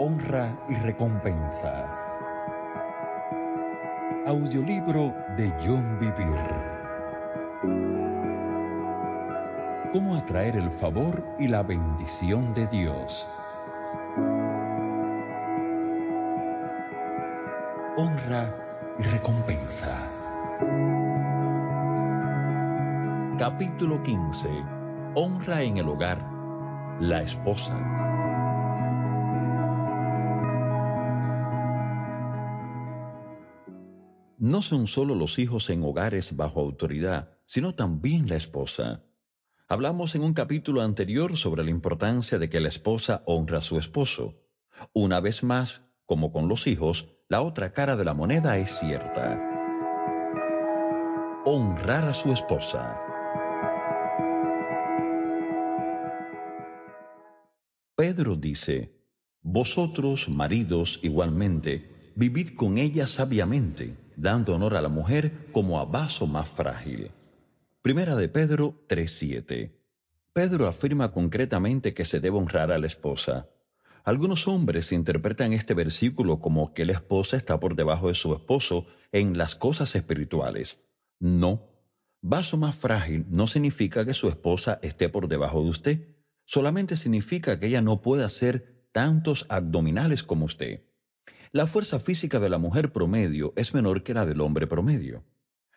honra y recompensa. Audiolibro de John Vivir. ¿Cómo atraer el favor y la bendición de Dios? Honra y recompensa. Capítulo 15. Honra en el hogar. La esposa. No son solo los hijos en hogares bajo autoridad, sino también la esposa. Hablamos en un capítulo anterior sobre la importancia de que la esposa honra a su esposo. Una vez más, como con los hijos, la otra cara de la moneda es cierta. Honrar a su esposa. Pedro dice, Vosotros, maridos, igualmente, vivid con ella sabiamente, dando honor a la mujer como a vaso más frágil. Primera de Pedro 3.7. Pedro afirma concretamente que se debe honrar a la esposa. Algunos hombres interpretan este versículo como que la esposa está por debajo de su esposo en las cosas espirituales. No. Vaso más frágil no significa que su esposa esté por debajo de usted, solamente significa que ella no puede hacer tantos abdominales como usted la fuerza física de la mujer promedio es menor que la del hombre promedio.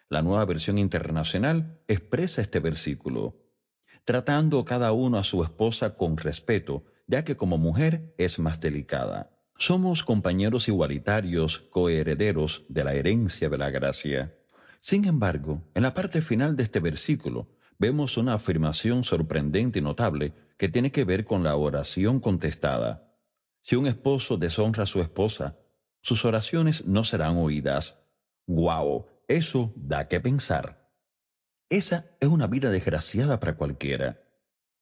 La nueva versión internacional expresa este versículo, tratando cada uno a su esposa con respeto, ya que como mujer es más delicada. Somos compañeros igualitarios, coherederos de la herencia de la gracia. Sin embargo, en la parte final de este versículo vemos una afirmación sorprendente y notable que tiene que ver con la oración contestada. Si un esposo deshonra a su esposa, sus oraciones no serán oídas. ¡Guau! Eso da que pensar. Esa es una vida desgraciada para cualquiera.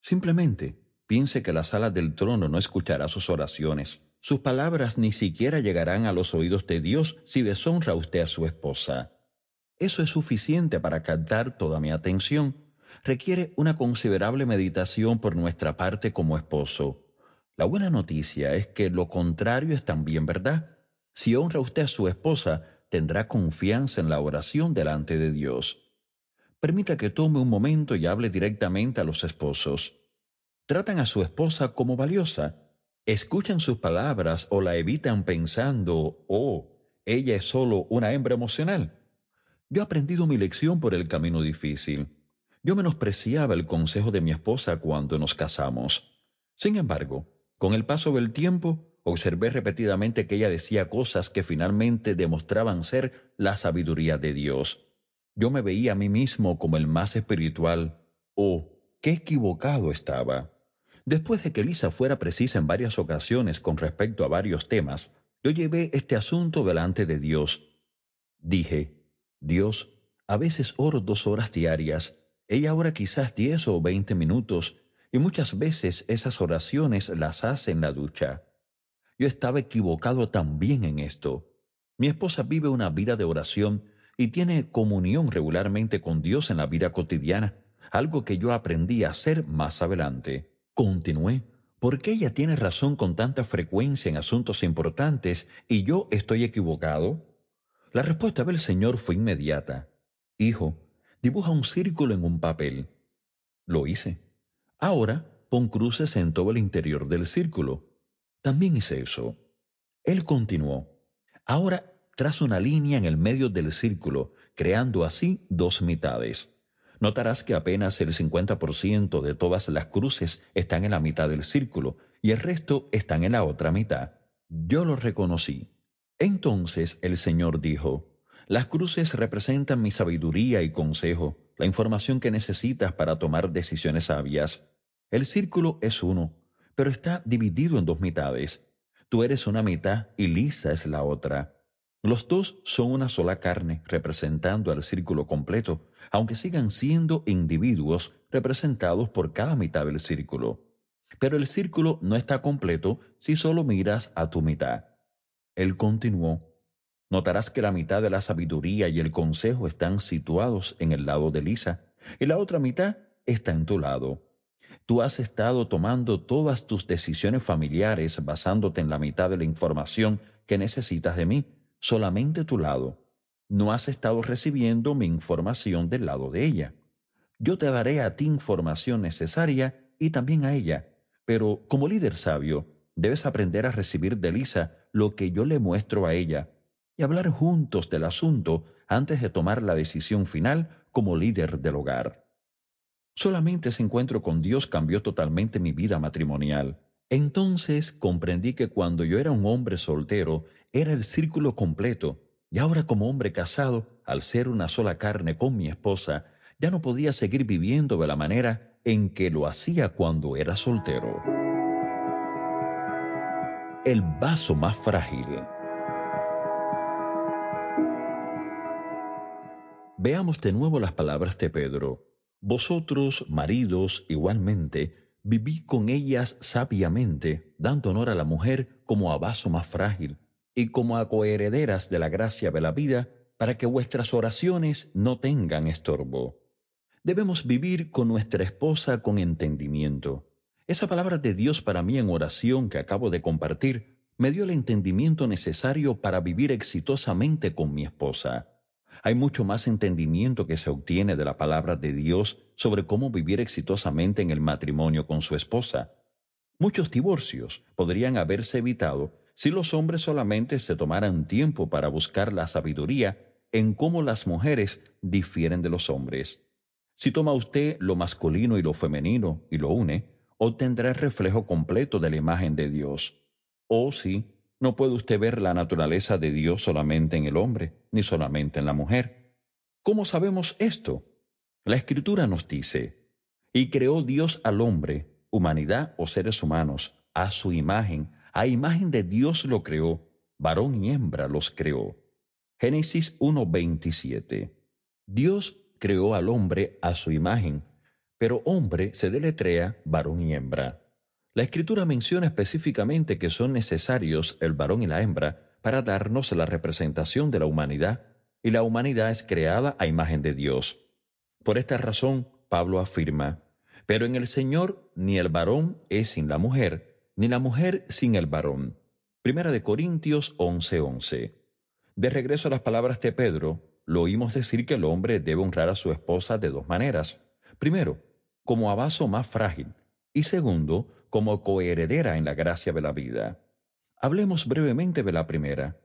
Simplemente piense que la sala del trono no escuchará sus oraciones. Sus palabras ni siquiera llegarán a los oídos de Dios si deshonra usted a su esposa. Eso es suficiente para captar toda mi atención. Requiere una considerable meditación por nuestra parte como esposo. La buena noticia es que lo contrario es también verdad. Si honra usted a su esposa, tendrá confianza en la oración delante de Dios. Permita que tome un momento y hable directamente a los esposos. Tratan a su esposa como valiosa. Escuchan sus palabras o la evitan pensando, oh, ella es solo una hembra emocional. Yo he aprendido mi lección por el camino difícil. Yo menospreciaba el consejo de mi esposa cuando nos casamos. Sin embargo, con el paso del tiempo, observé repetidamente que ella decía cosas que finalmente demostraban ser la sabiduría de Dios. Yo me veía a mí mismo como el más espiritual. Oh, qué equivocado estaba. Después de que Lisa fuera precisa en varias ocasiones con respecto a varios temas, yo llevé este asunto delante de Dios. Dije, Dios, a veces oro dos horas diarias, ella ora quizás diez o veinte minutos, y muchas veces esas oraciones las hace en la ducha. Yo estaba equivocado también en esto. Mi esposa vive una vida de oración y tiene comunión regularmente con Dios en la vida cotidiana, algo que yo aprendí a hacer más adelante. Continué, ¿Por qué ella tiene razón con tanta frecuencia en asuntos importantes y yo estoy equivocado? La respuesta del Señor fue inmediata. Hijo, dibuja un círculo en un papel. Lo hice. Ahora pon cruces en todo el interior del círculo. También hice eso. Él continuó. Ahora trazo una línea en el medio del círculo, creando así dos mitades. Notarás que apenas el 50% de todas las cruces están en la mitad del círculo y el resto están en la otra mitad. Yo lo reconocí. Entonces el Señor dijo, Las cruces representan mi sabiduría y consejo, la información que necesitas para tomar decisiones sabias. El círculo es uno, pero está dividido en dos mitades. Tú eres una mitad y Lisa es la otra. Los dos son una sola carne, representando al círculo completo, aunque sigan siendo individuos representados por cada mitad del círculo. Pero el círculo no está completo si solo miras a tu mitad. Él continuó, Notarás que la mitad de la sabiduría y el consejo están situados en el lado de Lisa, y la otra mitad está en tu lado. Tú has estado tomando todas tus decisiones familiares basándote en la mitad de la información que necesitas de mí, solamente tu lado. No has estado recibiendo mi información del lado de ella. Yo te daré a ti información necesaria y también a ella, pero como líder sabio, debes aprender a recibir de Lisa lo que yo le muestro a ella y hablar juntos del asunto antes de tomar la decisión final como líder del hogar. Solamente ese encuentro con Dios cambió totalmente mi vida matrimonial. Entonces comprendí que cuando yo era un hombre soltero, era el círculo completo, y ahora como hombre casado, al ser una sola carne con mi esposa, ya no podía seguir viviendo de la manera en que lo hacía cuando era soltero. El vaso más frágil. Veamos de nuevo las palabras de Pedro. Vosotros, maridos, igualmente, viví con ellas sabiamente, dando honor a la mujer como a vaso más frágil y como a coherederas de la gracia de la vida, para que vuestras oraciones no tengan estorbo. Debemos vivir con nuestra esposa con entendimiento. Esa palabra de Dios para mí en oración que acabo de compartir me dio el entendimiento necesario para vivir exitosamente con mi esposa. Hay mucho más entendimiento que se obtiene de la palabra de Dios sobre cómo vivir exitosamente en el matrimonio con su esposa. Muchos divorcios podrían haberse evitado si los hombres solamente se tomaran tiempo para buscar la sabiduría en cómo las mujeres difieren de los hombres. Si toma usted lo masculino y lo femenino y lo une, obtendrá el reflejo completo de la imagen de Dios. O si no puede usted ver la naturaleza de Dios solamente en el hombre, ni solamente en la mujer. ¿Cómo sabemos esto? La escritura nos dice, y creó Dios al hombre, humanidad o seres humanos, a su imagen, a imagen de Dios lo creó, varón y hembra los creó. Génesis 1.27. Dios creó al hombre a su imagen, pero hombre se deletrea varón y hembra. La escritura menciona específicamente que son necesarios el varón y la hembra para darnos la representación de la humanidad, y la humanidad es creada a imagen de Dios. Por esta razón, Pablo afirma, pero en el Señor ni el varón es sin la mujer, ni la mujer sin el varón. Primera de Corintios 11:11. De regreso a las palabras de Pedro, lo oímos decir que el hombre debe honrar a su esposa de dos maneras. Primero, como a vaso más frágil, y segundo, como coheredera en la gracia de la vida. Hablemos brevemente de la primera.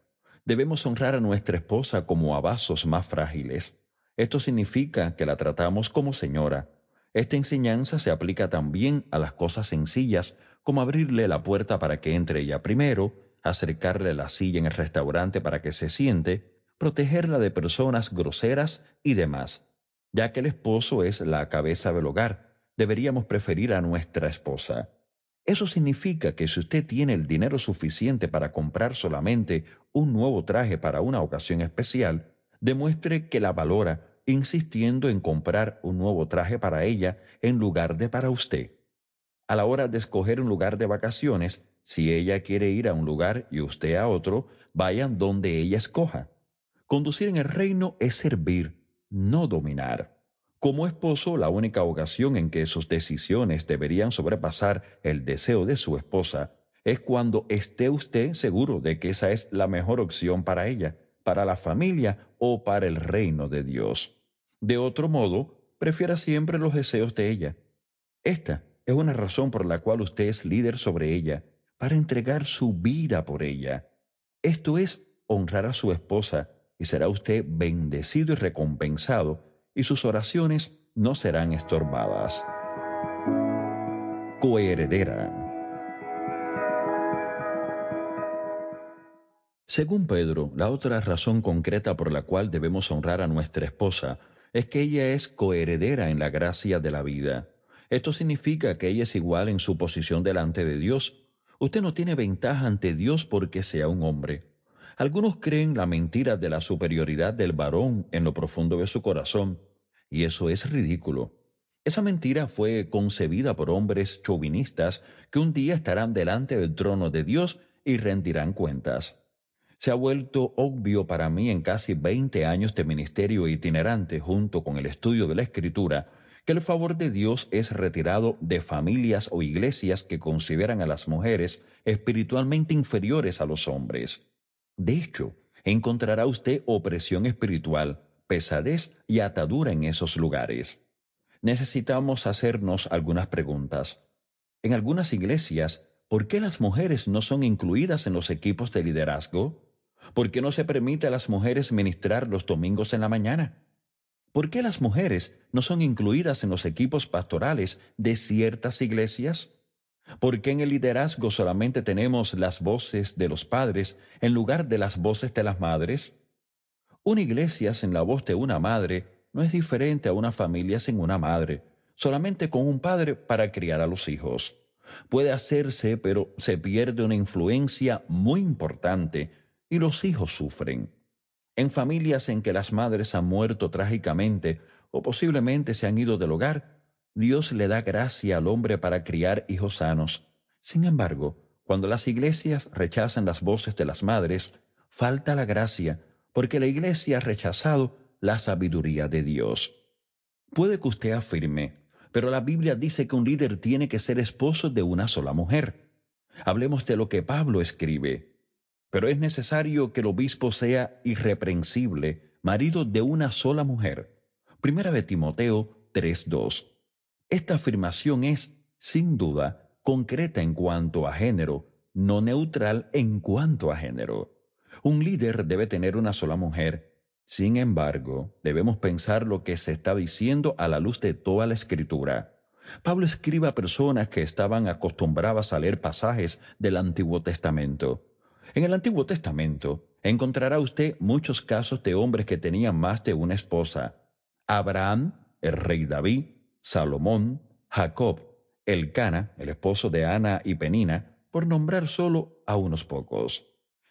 Debemos honrar a nuestra esposa como a vasos más frágiles. Esto significa que la tratamos como señora. Esta enseñanza se aplica también a las cosas sencillas, como abrirle la puerta para que entre ella primero, acercarle la silla en el restaurante para que se siente, protegerla de personas groseras y demás, ya que el esposo es la cabeza del hogar deberíamos preferir a nuestra esposa. Eso significa que si usted tiene el dinero suficiente para comprar solamente un nuevo traje para una ocasión especial, demuestre que la valora insistiendo en comprar un nuevo traje para ella en lugar de para usted. A la hora de escoger un lugar de vacaciones, si ella quiere ir a un lugar y usted a otro, vayan donde ella escoja. Conducir en el reino es servir, no dominar. Como esposo, la única ocasión en que sus decisiones deberían sobrepasar el deseo de su esposa es cuando esté usted seguro de que esa es la mejor opción para ella, para la familia o para el reino de Dios. De otro modo, prefiera siempre los deseos de ella. Esta es una razón por la cual usted es líder sobre ella, para entregar su vida por ella. Esto es honrar a su esposa y será usted bendecido y recompensado y sus oraciones no serán estorbadas. Coheredera. Según Pedro, la otra razón concreta por la cual debemos honrar a nuestra esposa es que ella es coheredera en la gracia de la vida. Esto significa que ella es igual en su posición delante de Dios. Usted no tiene ventaja ante Dios porque sea un hombre. Algunos creen la mentira de la superioridad del varón en lo profundo de su corazón, y eso es ridículo. Esa mentira fue concebida por hombres chauvinistas que un día estarán delante del trono de Dios y rendirán cuentas. Se ha vuelto obvio para mí en casi 20 años de ministerio itinerante junto con el estudio de la escritura que el favor de Dios es retirado de familias o iglesias que consideran a las mujeres espiritualmente inferiores a los hombres. De hecho, encontrará usted opresión espiritual, pesadez y atadura en esos lugares. Necesitamos hacernos algunas preguntas. En algunas iglesias, ¿por qué las mujeres no son incluidas en los equipos de liderazgo? ¿Por qué no se permite a las mujeres ministrar los domingos en la mañana? ¿Por qué las mujeres no son incluidas en los equipos pastorales de ciertas iglesias? ¿Por qué en el liderazgo solamente tenemos las voces de los padres en lugar de las voces de las madres? Una iglesia sin la voz de una madre no es diferente a una familia sin una madre, solamente con un padre para criar a los hijos. Puede hacerse, pero se pierde una influencia muy importante y los hijos sufren. En familias en que las madres han muerto trágicamente o posiblemente se han ido del hogar, Dios le da gracia al hombre para criar hijos sanos. Sin embargo, cuando las iglesias rechazan las voces de las madres, falta la gracia, porque la iglesia ha rechazado la sabiduría de Dios. Puede que usted afirme, pero la Biblia dice que un líder tiene que ser esposo de una sola mujer. Hablemos de lo que Pablo escribe. Pero es necesario que el obispo sea irreprensible, marido de una sola mujer. Primera de Timoteo 3.2. Esta afirmación es, sin duda, concreta en cuanto a género, no neutral en cuanto a género. Un líder debe tener una sola mujer. Sin embargo, debemos pensar lo que se está diciendo a la luz de toda la escritura. Pablo escriba a personas que estaban acostumbradas a leer pasajes del Antiguo Testamento. En el Antiguo Testamento encontrará usted muchos casos de hombres que tenían más de una esposa. Abraham, el rey David, Salomón, Jacob, Elcana, el esposo de Ana y Penina, por nombrar solo a unos pocos.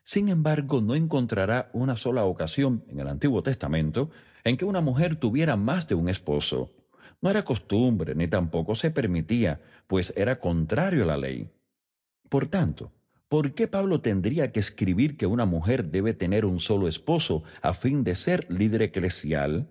Sin embargo, no encontrará una sola ocasión en el Antiguo Testamento en que una mujer tuviera más de un esposo. No era costumbre, ni tampoco se permitía, pues era contrario a la ley. Por tanto, ¿por qué Pablo tendría que escribir que una mujer debe tener un solo esposo a fin de ser líder eclesial?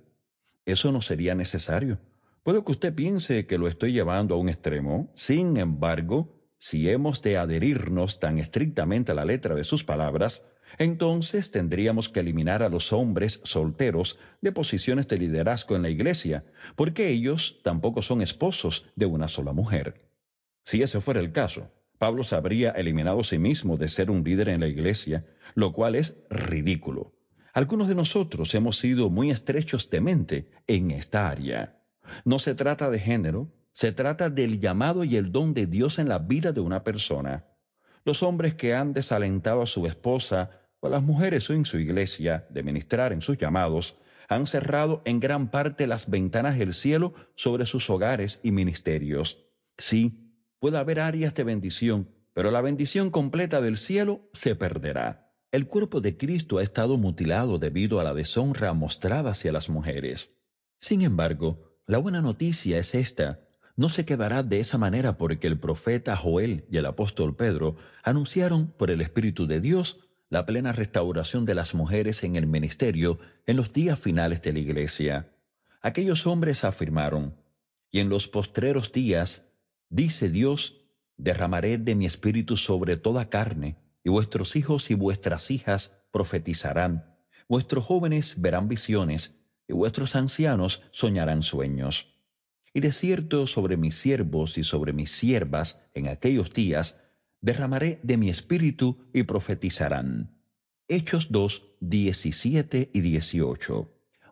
Eso no sería necesario Puede que usted piense que lo estoy llevando a un extremo, sin embargo, si hemos de adherirnos tan estrictamente a la letra de sus palabras, entonces tendríamos que eliminar a los hombres solteros de posiciones de liderazgo en la iglesia, porque ellos tampoco son esposos de una sola mujer. Si ese fuera el caso, Pablo se habría eliminado a sí mismo de ser un líder en la iglesia, lo cual es ridículo. Algunos de nosotros hemos sido muy estrechos de mente en esta área. No se trata de género, se trata del llamado y el don de Dios en la vida de una persona. Los hombres que han desalentado a su esposa o a las mujeres en su iglesia de ministrar en sus llamados han cerrado en gran parte las ventanas del cielo sobre sus hogares y ministerios. Sí, puede haber áreas de bendición, pero la bendición completa del cielo se perderá. El cuerpo de Cristo ha estado mutilado debido a la deshonra mostrada hacia las mujeres. Sin embargo, la buena noticia es esta. No se quedará de esa manera porque el profeta Joel y el apóstol Pedro anunciaron por el Espíritu de Dios la plena restauración de las mujeres en el ministerio en los días finales de la iglesia. Aquellos hombres afirmaron, y en los postreros días, dice Dios, derramaré de mi espíritu sobre toda carne, y vuestros hijos y vuestras hijas profetizarán, vuestros jóvenes verán visiones, vuestros ancianos soñarán sueños. Y de cierto sobre mis siervos y sobre mis siervas en aquellos días derramaré de mi espíritu y profetizarán. Hechos 2, 17 y 18.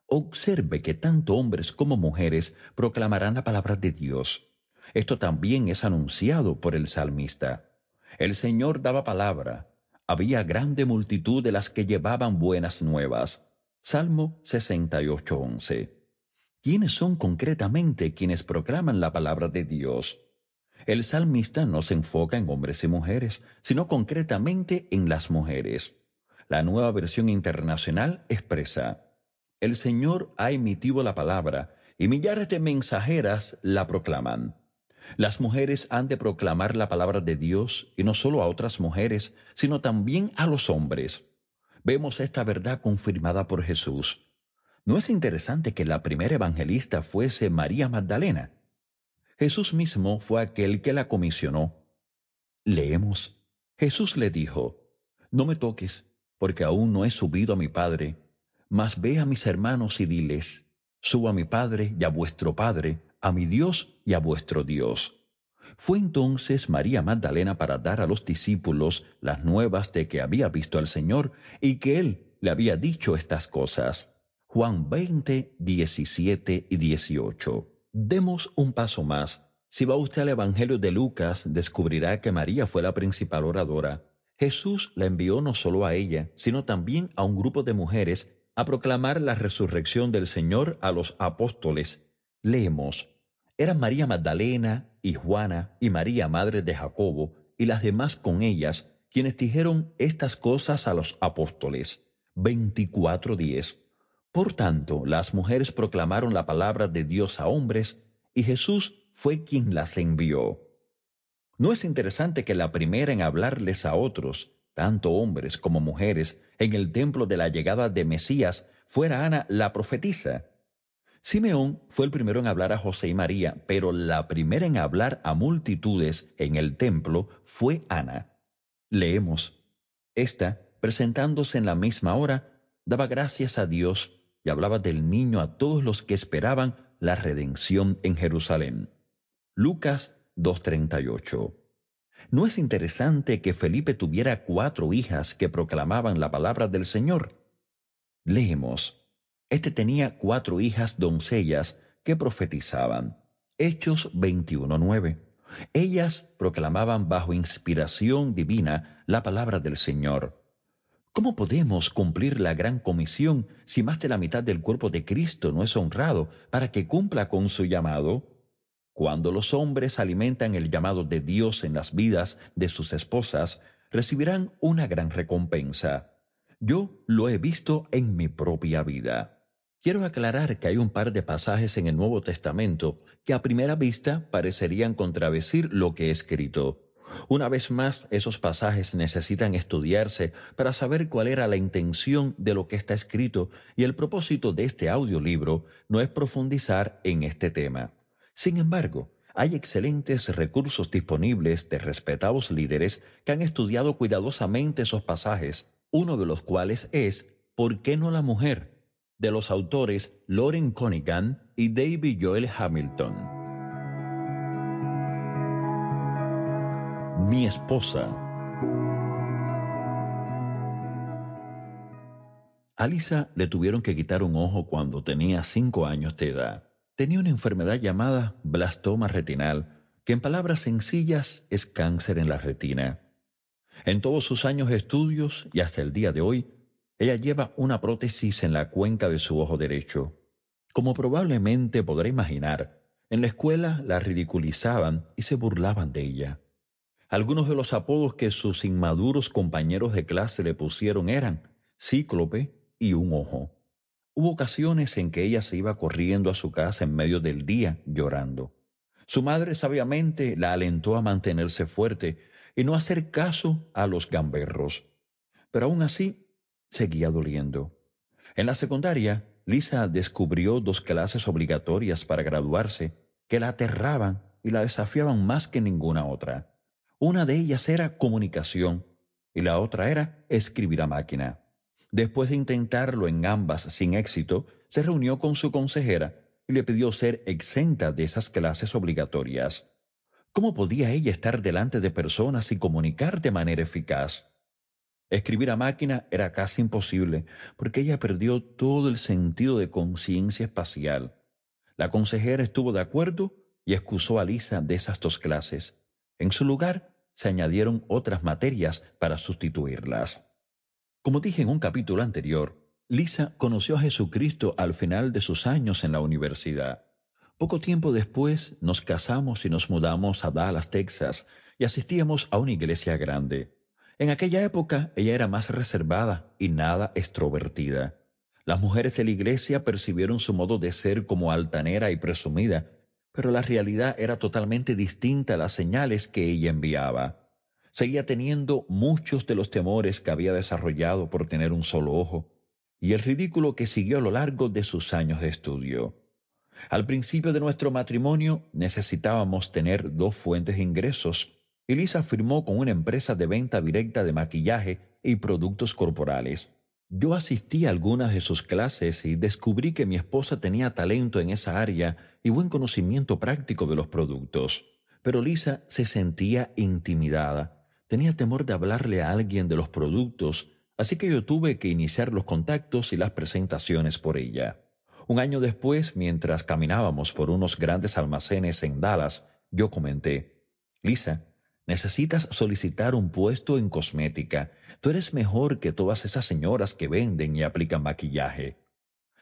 Observe que tanto hombres como mujeres proclamarán la palabra de Dios. Esto también es anunciado por el salmista. El Señor daba palabra. Había grande multitud de las que llevaban buenas nuevas Salmo 68.11. ¿Quiénes son concretamente quienes proclaman la palabra de Dios? El salmista no se enfoca en hombres y mujeres, sino concretamente en las mujeres. La nueva versión internacional expresa, El Señor ha emitido la palabra, y millares de mensajeras la proclaman. Las mujeres han de proclamar la palabra de Dios, y no solo a otras mujeres, sino también a los hombres vemos esta verdad confirmada por Jesús. ¿No es interesante que la primera evangelista fuese María Magdalena? Jesús mismo fue aquel que la comisionó. Leemos. Jesús le dijo, No me toques, porque aún no he subido a mi Padre, mas ve a mis hermanos y diles, Subo a mi Padre y a vuestro Padre, a mi Dios y a vuestro Dios. Fue entonces María Magdalena para dar a los discípulos las nuevas de que había visto al Señor y que Él le había dicho estas cosas. Juan 20, 17 y 18. Demos un paso más. Si va usted al Evangelio de Lucas, descubrirá que María fue la principal oradora. Jesús la envió no solo a ella, sino también a un grupo de mujeres a proclamar la resurrección del Señor a los apóstoles. Leemos. Era María Magdalena, y Juana, y María, madre de Jacobo, y las demás con ellas, quienes dijeron estas cosas a los apóstoles. 24.10. Por tanto, las mujeres proclamaron la palabra de Dios a hombres, y Jesús fue quien las envió. ¿No es interesante que la primera en hablarles a otros, tanto hombres como mujeres, en el templo de la llegada de Mesías, fuera Ana la profetisa? Simeón fue el primero en hablar a José y María, pero la primera en hablar a multitudes en el templo fue Ana. Leemos. Esta, presentándose en la misma hora, daba gracias a Dios y hablaba del niño a todos los que esperaban la redención en Jerusalén. Lucas 2.38. ¿No es interesante que Felipe tuviera cuatro hijas que proclamaban la palabra del Señor? Leemos. Este tenía cuatro hijas doncellas que profetizaban. Hechos 21.9. Ellas proclamaban bajo inspiración divina la palabra del Señor. ¿Cómo podemos cumplir la gran comisión si más de la mitad del cuerpo de Cristo no es honrado para que cumpla con su llamado? Cuando los hombres alimentan el llamado de Dios en las vidas de sus esposas, recibirán una gran recompensa. Yo lo he visto en mi propia vida. Quiero aclarar que hay un par de pasajes en el Nuevo Testamento que a primera vista parecerían contravecir lo que he escrito. Una vez más, esos pasajes necesitan estudiarse para saber cuál era la intención de lo que está escrito y el propósito de este audiolibro no es profundizar en este tema. Sin embargo, hay excelentes recursos disponibles de respetados líderes que han estudiado cuidadosamente esos pasajes, uno de los cuales es ¿Por qué no la mujer? de los autores Loren Cunningham y David Joel Hamilton. Mi esposa. A Lisa le tuvieron que quitar un ojo cuando tenía cinco años de edad. Tenía una enfermedad llamada blastoma retinal, que en palabras sencillas es cáncer en la retina. En todos sus años de estudios y hasta el día de hoy, ella lleva una prótesis en la cuenca de su ojo derecho. Como probablemente podrá imaginar, en la escuela la ridiculizaban y se burlaban de ella. Algunos de los apodos que sus inmaduros compañeros de clase le pusieron eran cíclope y un ojo. Hubo ocasiones en que ella se iba corriendo a su casa en medio del día llorando. Su madre sabiamente la alentó a mantenerse fuerte y no hacer caso a los gamberros. Pero aún así seguía doliendo. En la secundaria, Lisa descubrió dos clases obligatorias para graduarse que la aterraban y la desafiaban más que ninguna otra. Una de ellas era comunicación y la otra era escribir a máquina. Después de intentarlo en ambas sin éxito, se reunió con su consejera y le pidió ser exenta de esas clases obligatorias. ¿Cómo podía ella estar delante de personas y comunicar de manera eficaz? Escribir a máquina era casi imposible, porque ella perdió todo el sentido de conciencia espacial. La consejera estuvo de acuerdo y excusó a Lisa de esas dos clases. En su lugar, se añadieron otras materias para sustituirlas. Como dije en un capítulo anterior, Lisa conoció a Jesucristo al final de sus años en la universidad. Poco tiempo después nos casamos y nos mudamos a Dallas, Texas, y asistíamos a una iglesia grande. En aquella época ella era más reservada y nada extrovertida. Las mujeres de la iglesia percibieron su modo de ser como altanera y presumida, pero la realidad era totalmente distinta a las señales que ella enviaba. Seguía teniendo muchos de los temores que había desarrollado por tener un solo ojo, y el ridículo que siguió a lo largo de sus años de estudio. Al principio de nuestro matrimonio necesitábamos tener dos fuentes de ingresos Lisa firmó con una empresa de venta directa de maquillaje y productos corporales. Yo asistí a algunas de sus clases y descubrí que mi esposa tenía talento en esa área y buen conocimiento práctico de los productos. Pero Lisa se sentía intimidada. Tenía temor de hablarle a alguien de los productos, así que yo tuve que iniciar los contactos y las presentaciones por ella. Un año después, mientras caminábamos por unos grandes almacenes en Dallas, yo comenté, Lisa, Necesitas solicitar un puesto en cosmética. Tú eres mejor que todas esas señoras que venden y aplican maquillaje.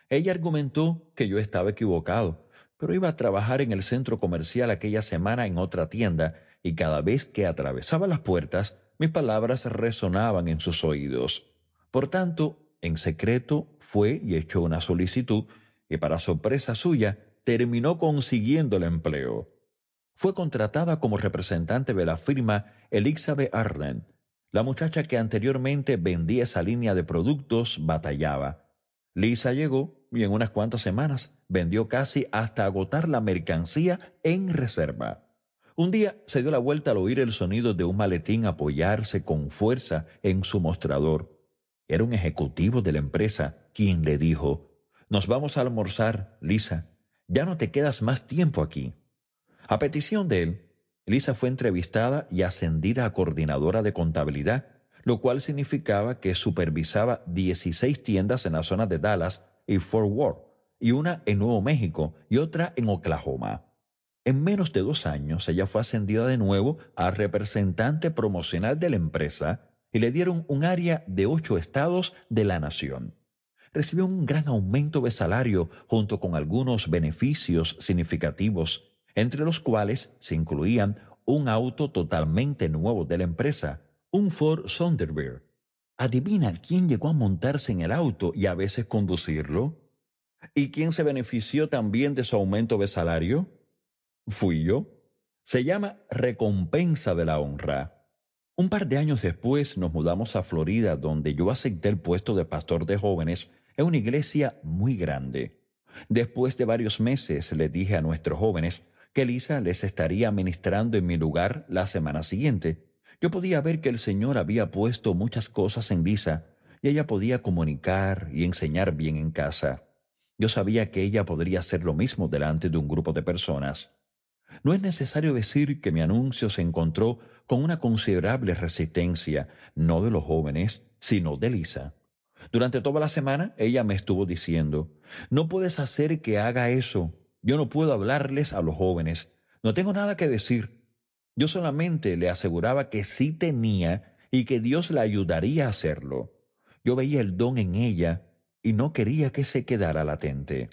Ella argumentó que yo estaba equivocado, pero iba a trabajar en el centro comercial aquella semana en otra tienda y cada vez que atravesaba las puertas, mis palabras resonaban en sus oídos. Por tanto, en secreto fue y echó una solicitud y para sorpresa suya terminó consiguiendo el empleo fue contratada como representante de la firma Elizabeth Arden. La muchacha que anteriormente vendía esa línea de productos batallaba. Lisa llegó y en unas cuantas semanas vendió casi hasta agotar la mercancía en reserva. Un día se dio la vuelta al oír el sonido de un maletín apoyarse con fuerza en su mostrador. Era un ejecutivo de la empresa quien le dijo, Nos vamos a almorzar, Lisa. Ya no te quedas más tiempo aquí. A petición de él, Elisa fue entrevistada y ascendida a coordinadora de contabilidad, lo cual significaba que supervisaba 16 tiendas en la zona de Dallas y Fort Worth, y una en Nuevo México y otra en Oklahoma. En menos de dos años, ella fue ascendida de nuevo a representante promocional de la empresa y le dieron un área de ocho estados de la nación. Recibió un gran aumento de salario junto con algunos beneficios significativos entre los cuales se incluían un auto totalmente nuevo de la empresa, un Ford Thunderbird. Adivina quién llegó a montarse en el auto y a veces conducirlo. ¿Y quién se benefició también de su aumento de salario? Fui yo. Se llama recompensa de la honra. Un par de años después nos mudamos a Florida, donde yo acepté el puesto de pastor de jóvenes en una iglesia muy grande. Después de varios meses le dije a nuestros jóvenes que Lisa les estaría ministrando en mi lugar la semana siguiente. Yo podía ver que el Señor había puesto muchas cosas en Lisa y ella podía comunicar y enseñar bien en casa. Yo sabía que ella podría hacer lo mismo delante de un grupo de personas. No es necesario decir que mi anuncio se encontró con una considerable resistencia, no de los jóvenes, sino de Lisa. Durante toda la semana ella me estuvo diciendo, no puedes hacer que haga eso, yo no puedo hablarles a los jóvenes, no tengo nada que decir. Yo solamente le aseguraba que sí tenía y que Dios la ayudaría a hacerlo. Yo veía el don en ella y no quería que se quedara latente.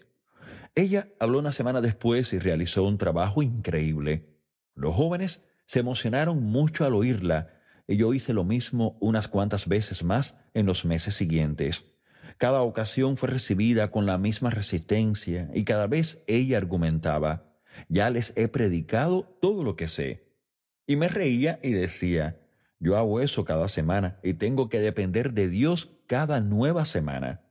Ella habló una semana después y realizó un trabajo increíble. Los jóvenes se emocionaron mucho al oírla y yo hice lo mismo unas cuantas veces más en los meses siguientes. Cada ocasión fue recibida con la misma resistencia y cada vez ella argumentaba, ya les he predicado todo lo que sé. Y me reía y decía, yo hago eso cada semana y tengo que depender de Dios cada nueva semana.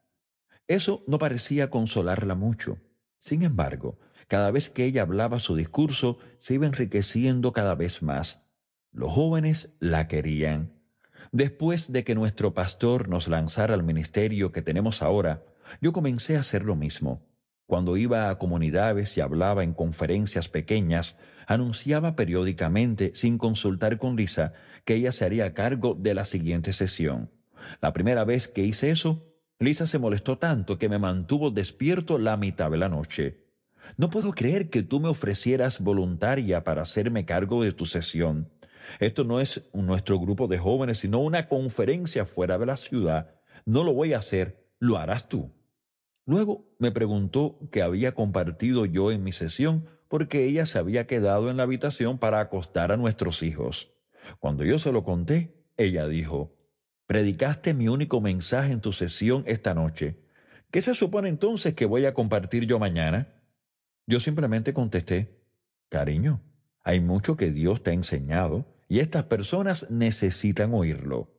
Eso no parecía consolarla mucho. Sin embargo, cada vez que ella hablaba su discurso, se iba enriqueciendo cada vez más. Los jóvenes la querían. Después de que nuestro pastor nos lanzara al ministerio que tenemos ahora, yo comencé a hacer lo mismo. Cuando iba a comunidades y hablaba en conferencias pequeñas, anunciaba periódicamente, sin consultar con Lisa, que ella se haría cargo de la siguiente sesión. La primera vez que hice eso, Lisa se molestó tanto que me mantuvo despierto la mitad de la noche. No puedo creer que tú me ofrecieras voluntaria para hacerme cargo de tu sesión. Esto no es nuestro grupo de jóvenes, sino una conferencia fuera de la ciudad. No lo voy a hacer, lo harás tú. Luego me preguntó qué había compartido yo en mi sesión porque ella se había quedado en la habitación para acostar a nuestros hijos. Cuando yo se lo conté, ella dijo, Predicaste mi único mensaje en tu sesión esta noche. ¿Qué se supone entonces que voy a compartir yo mañana? Yo simplemente contesté, Cariño, hay mucho que Dios te ha enseñado y estas personas necesitan oírlo.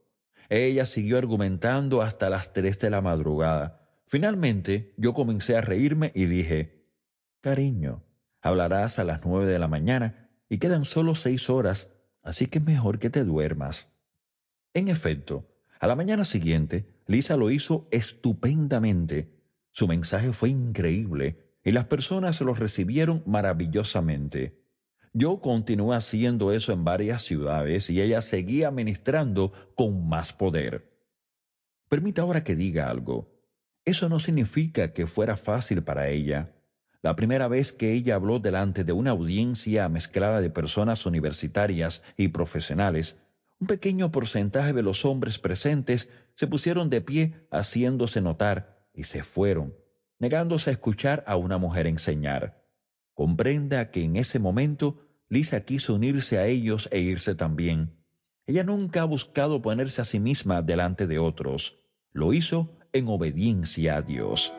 Ella siguió argumentando hasta las tres de la madrugada. Finalmente yo comencé a reírme y dije, Cariño, hablarás a las nueve de la mañana y quedan solo seis horas, así que es mejor que te duermas. En efecto, a la mañana siguiente, Lisa lo hizo estupendamente. Su mensaje fue increíble y las personas lo recibieron maravillosamente. Yo continué haciendo eso en varias ciudades y ella seguía ministrando con más poder. Permita ahora que diga algo. Eso no significa que fuera fácil para ella. La primera vez que ella habló delante de una audiencia mezclada de personas universitarias y profesionales, un pequeño porcentaje de los hombres presentes se pusieron de pie haciéndose notar y se fueron, negándose a escuchar a una mujer enseñar. Comprenda que en ese momento Lisa quiso unirse a ellos e irse también. Ella nunca ha buscado ponerse a sí misma delante de otros. Lo hizo en obediencia a Dios.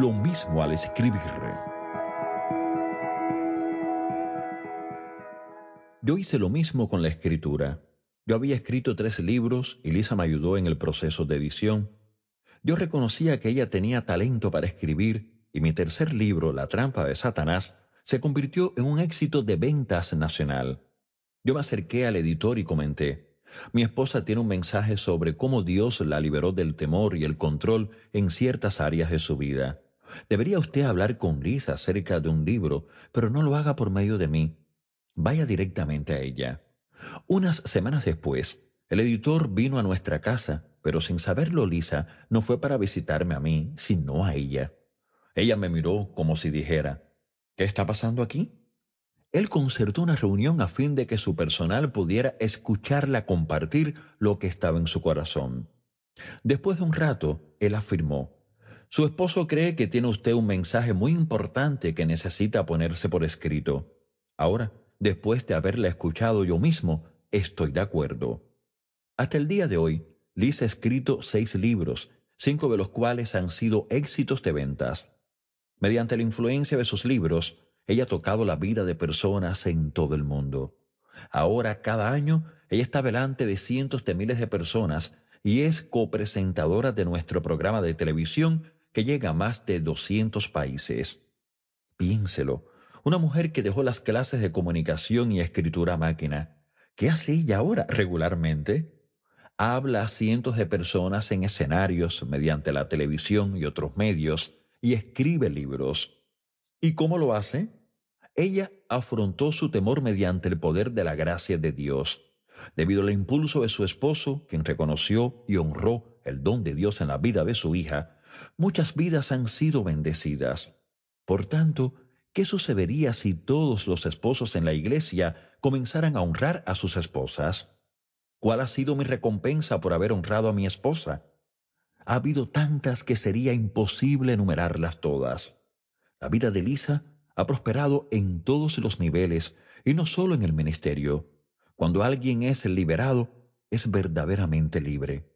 Lo mismo al escribir. Yo hice lo mismo con la escritura. Yo había escrito tres libros y Lisa me ayudó en el proceso de edición. Yo reconocía que ella tenía talento para escribir y mi tercer libro, La trampa de Satanás, se convirtió en un éxito de ventas nacional. Yo me acerqué al editor y comenté, mi esposa tiene un mensaje sobre cómo Dios la liberó del temor y el control en ciertas áreas de su vida. Debería usted hablar con Lisa acerca de un libro, pero no lo haga por medio de mí. Vaya directamente a ella. Unas semanas después, el editor vino a nuestra casa, pero sin saberlo Lisa no fue para visitarme a mí, sino a ella. Ella me miró como si dijera, ¿qué está pasando aquí? Él concertó una reunión a fin de que su personal pudiera escucharla compartir lo que estaba en su corazón. Después de un rato, él afirmó, Su esposo cree que tiene usted un mensaje muy importante que necesita ponerse por escrito. Ahora, después de haberla escuchado yo mismo, estoy de acuerdo. Hasta el día de hoy, Liz ha escrito seis libros, cinco de los cuales han sido éxitos de ventas. Mediante la influencia de sus libros, ella ha tocado la vida de personas en todo el mundo. Ahora, cada año, ella está delante de cientos de miles de personas y es copresentadora de nuestro programa de televisión que llega a más de 200 países. Piénselo, una mujer que dejó las clases de comunicación y escritura máquina. ¿Qué hace ella ahora regularmente? Habla a cientos de personas en escenarios mediante la televisión y otros medios y escribe libros. ¿Y cómo lo hace? Ella afrontó su temor mediante el poder de la gracia de Dios. Debido al impulso de su esposo, quien reconoció y honró el don de Dios en la vida de su hija, muchas vidas han sido bendecidas. Por tanto, ¿qué sucedería si todos los esposos en la iglesia comenzaran a honrar a sus esposas? ¿Cuál ha sido mi recompensa por haber honrado a mi esposa? ha habido tantas que sería imposible enumerarlas todas. La vida de Lisa ha prosperado en todos los niveles y no solo en el ministerio. Cuando alguien es liberado, es verdaderamente libre.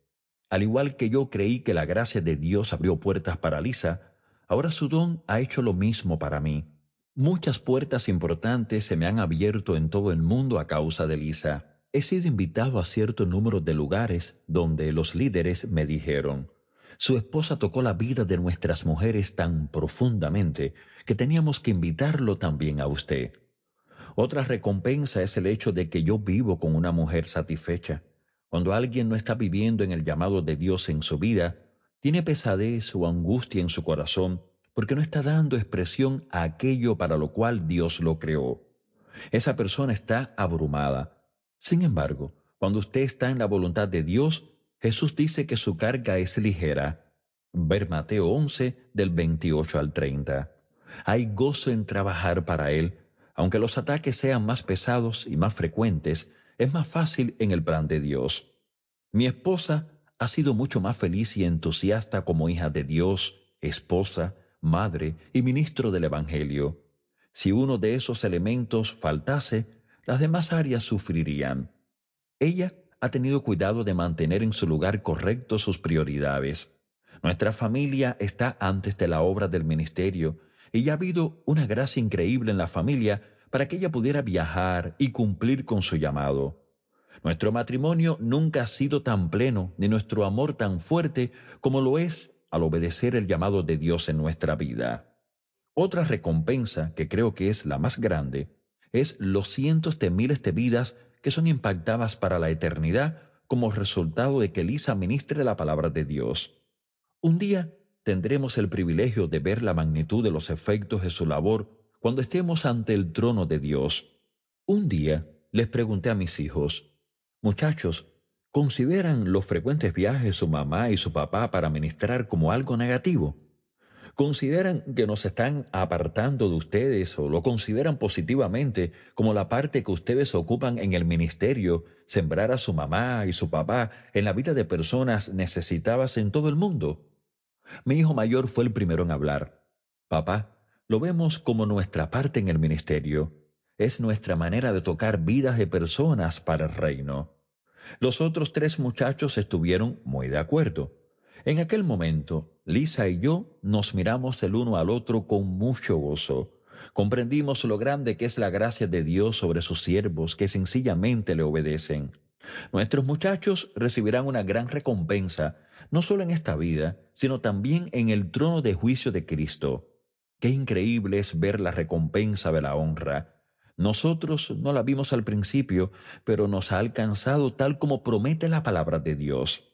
Al igual que yo creí que la gracia de Dios abrió puertas para Lisa, ahora su don ha hecho lo mismo para mí. Muchas puertas importantes se me han abierto en todo el mundo a causa de Lisa. He sido invitado a cierto número de lugares donde los líderes me dijeron, su esposa tocó la vida de nuestras mujeres tan profundamente que teníamos que invitarlo también a usted. Otra recompensa es el hecho de que yo vivo con una mujer satisfecha. Cuando alguien no está viviendo en el llamado de Dios en su vida, tiene pesadez o angustia en su corazón porque no está dando expresión a aquello para lo cual Dios lo creó. Esa persona está abrumada. Sin embargo, cuando usted está en la voluntad de Dios, Jesús dice que su carga es ligera. Ver Mateo 11 del 28 al 30. Hay gozo en trabajar para Él. Aunque los ataques sean más pesados y más frecuentes, es más fácil en el plan de Dios. Mi esposa ha sido mucho más feliz y entusiasta como hija de Dios, esposa, madre y ministro del Evangelio. Si uno de esos elementos faltase, las demás áreas sufrirían. Ella ha tenido cuidado de mantener en su lugar correcto sus prioridades. Nuestra familia está antes de la obra del ministerio y ya ha habido una gracia increíble en la familia para que ella pudiera viajar y cumplir con su llamado. Nuestro matrimonio nunca ha sido tan pleno ni nuestro amor tan fuerte como lo es al obedecer el llamado de Dios en nuestra vida. Otra recompensa, que creo que es la más grande, es los cientos de miles de vidas que son impactadas para la eternidad como resultado de que Elisa ministre la palabra de Dios. Un día tendremos el privilegio de ver la magnitud de los efectos de su labor cuando estemos ante el trono de Dios. Un día les pregunté a mis hijos, muchachos, ¿consideran los frecuentes viajes su mamá y su papá para ministrar como algo negativo? consideran que nos están apartando de ustedes o lo consideran positivamente como la parte que ustedes ocupan en el ministerio, sembrar a su mamá y su papá en la vida de personas necesitadas en todo el mundo. Mi hijo mayor fue el primero en hablar. Papá, lo vemos como nuestra parte en el ministerio. Es nuestra manera de tocar vidas de personas para el reino. Los otros tres muchachos estuvieron muy de acuerdo. En aquel momento, Lisa y yo nos miramos el uno al otro con mucho gozo. Comprendimos lo grande que es la gracia de Dios sobre sus siervos que sencillamente le obedecen. Nuestros muchachos recibirán una gran recompensa, no solo en esta vida, sino también en el trono de juicio de Cristo. Qué increíble es ver la recompensa de la honra. Nosotros no la vimos al principio, pero nos ha alcanzado tal como promete la palabra de Dios.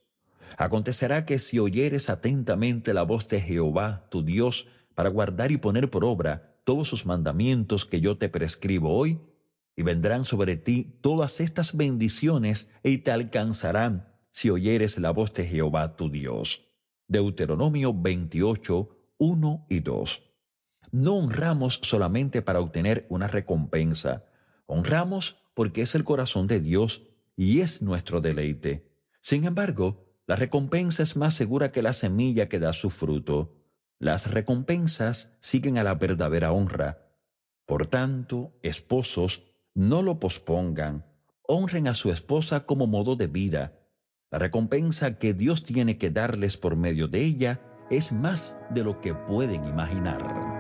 Acontecerá que si oyeres atentamente la voz de Jehová, tu Dios, para guardar y poner por obra todos sus mandamientos que yo te prescribo hoy, y vendrán sobre ti todas estas bendiciones y te alcanzarán si oyeres la voz de Jehová tu Dios. Deuteronomio 28, 1 y 2. No honramos solamente para obtener una recompensa, honramos porque es el corazón de Dios y es nuestro deleite. Sin embargo, la recompensa es más segura que la semilla que da su fruto. Las recompensas siguen a la verdadera honra. Por tanto, esposos, no lo pospongan. Honren a su esposa como modo de vida. La recompensa que Dios tiene que darles por medio de ella es más de lo que pueden imaginar.